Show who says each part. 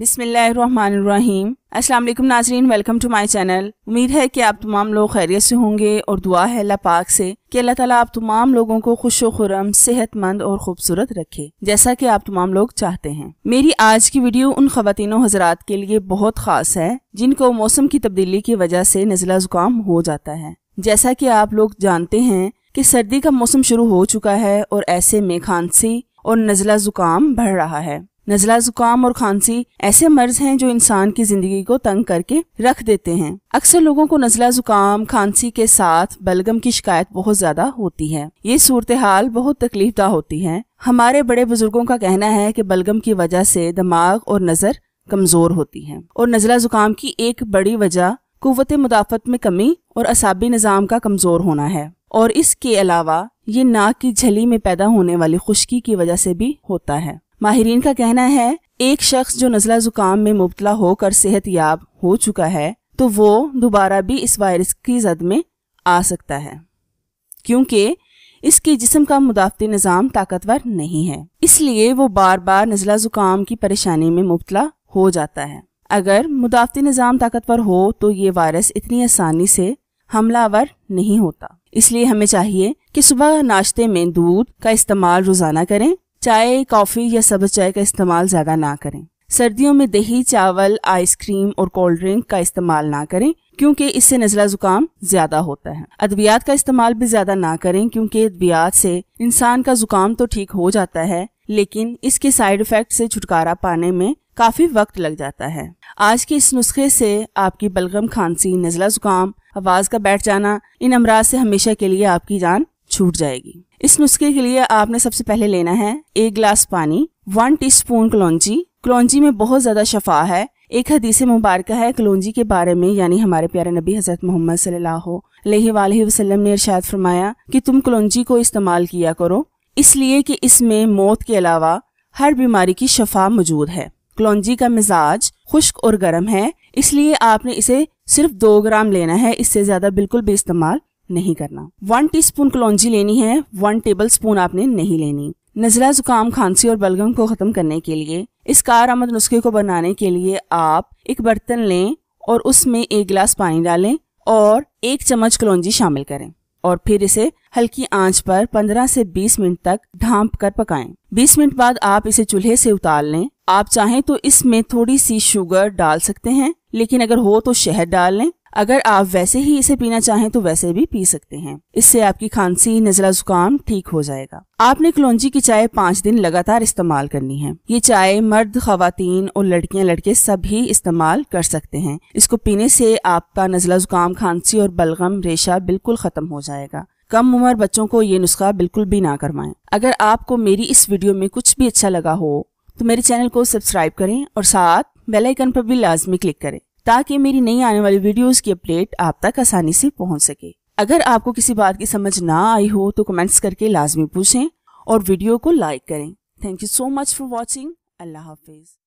Speaker 1: बिसमीम अस्सलाम नाजरीन वेलकम टू माय चैनल उम्मीद है कि आप तमाम लोग खैरियत से होंगे और दुआ है अल्लाह पाक से कि अल्लाह ताला आप तमाम लोगों को खुश खुरम सेहतमंद और खूबसूरत रखे जैसा कि आप तमाम लोग चाहते हैं मेरी आज की वीडियो उन खातिनों हजरात के लिए बहुत खास है जिनको मौसम की तब्दीली की वजह से नज़ला जुकाम हो जाता है जैसा कि आप लोग जानते हैं कि सर्दी का मौसम शुरू हो चुका है और ऐसे में खांसी और नज़ला जुकाम बढ़ रहा है नजला जुकाम और खांसी ऐसे मर्ज हैं जो इंसान की जिंदगी को तंग करके रख देते हैं अक्सर लोगों को नजला जुकाम खांसी के साथ बलगम की शिकायत बहुत ज्यादा होती है ये सूरत हाल बहुत तकलीफदा होती है हमारे बड़े बुजुर्गों का कहना है कि बलगम की वजह से दिमाग और नजर कमजोर होती है और नजला जुकाम की एक बड़ी वजह कुत मुदाफत में कमी और असाबी निज़ाम का कमज़ोर होना है और इसके अलावा ये नाक की झली में पैदा होने वाली खुश्की की वजह से भी होता है माहरीन का कहना है एक शख्स जो नजला जुकाम में मुबतला होकर सेहत याब हो चुका है तो वो दोबारा भी इस वायरस की जद में आ सकता है क्योंकि इसके जिसम का मुदाफती निज़ाम ताकतवर नहीं है इसलिए वो बार बार नज़ला ज़ुकाम की परेशानी में मुबतला हो जाता है अगर मुदाफती निज़ाम ताकतवर हो तो ये वायरस इतनी आसानी से हमलावर नहीं होता इसलिए हमें चाहिए कि सुबह नाश्ते में दूध का इस्तेमाल रोज़ाना करें चाय कॉफ़ी या सब्ज चाय का इस्तेमाल ज़्यादा ना करें सर्दियों में दही चावल आइसक्रीम और कोल्ड ड्रिंक का इस्तेमाल ना करें क्योंकि इससे नजला जुकाम ज्यादा होता है अद्वियात का इस्तेमाल भी ज्यादा ना करें क्योंकि अद्वियात से इंसान का जुकाम तो ठीक हो जाता है लेकिन इसके साइड इफेक्ट से छुटकारा पाने में काफी वक्त लग जाता है आज के इस नुस्खे से आपकी बलगम खांसी नजला जुकाम आवाज का बैठ जाना इन अमराज से हमेशा के लिए आपकी जान छूट जाएगी इस नुस्खे के लिए आपने सबसे पहले लेना है एक ग्लास पानी वन टी स्पून कलौजी कलौजी में बहुत ज्यादा शफा है एक हदीस मुबारक है कलौजी के बारे में यानी हमारे प्यारे नबी हजरत मोहम्मद वसल्लम ने इरशाद फरमाया कि तुम कलौजी को इस्तेमाल किया करो इसलिए कि इसमें मौत के अलावा हर बीमारी की शफा मौजूद है कलौजी का मिजाज खुश्क और गर्म है इसलिए आपने इसे सिर्फ दो ग्राम लेना है इससे ज्यादा बिल्कुल भी इस्तेमाल नहीं करना वन टीस्पून कलौजी लेनी है वन टेबल स्पून आपने नहीं लेनी नजला जुकाम खांसी और बलगम को खत्म करने के लिए इस कार आमद नुस्खे को बनाने के लिए आप एक बर्तन लें और उसमें एक गिलास पानी डालें और एक चम्मच कलौजी शामिल करें और फिर इसे हल्की आंच पर 15 से 20 मिनट तक ढांप कर पकाएं। 20 मिनट बाद आप इसे चूल्हे से उतार लें आप चाहें तो इसमें थोड़ी सी शुगर डाल सकते हैं लेकिन अगर हो तो शहद डाल लें अगर आप वैसे ही इसे पीना चाहें तो वैसे भी पी सकते हैं इससे आपकी खांसी नजला जुकाम ठीक हो जाएगा आपने कलौजी की चाय पाँच दिन लगातार इस्तेमाल करनी है ये चाय मर्द खातन और लड़कियां लड़के सभी इस्तेमाल कर सकते हैं इसको पीने से आपका नजला जुकाम खांसी और बलगम रेशा बिल्कुल खत्म हो जाएगा कम उम्र बच्चों को ये नुस्खा बिल्कुल भी ना करवाएं अगर आपको मेरी इस वीडियो में कुछ भी अच्छा लगा हो तो मेरे चैनल को सब्सक्राइब करें और साथ बेल आइकन पर भी लाजमी क्लिक करें ताकि मेरी नई आने वाली वीडियोस की अपडेट आप तक आसानी से पहुंच सके अगर आपको किसी बात की समझ ना आई हो तो कमेंट्स करके लाजमी पूछें और वीडियो को लाइक करें thank you so much for watching अल्लाह हाफिज़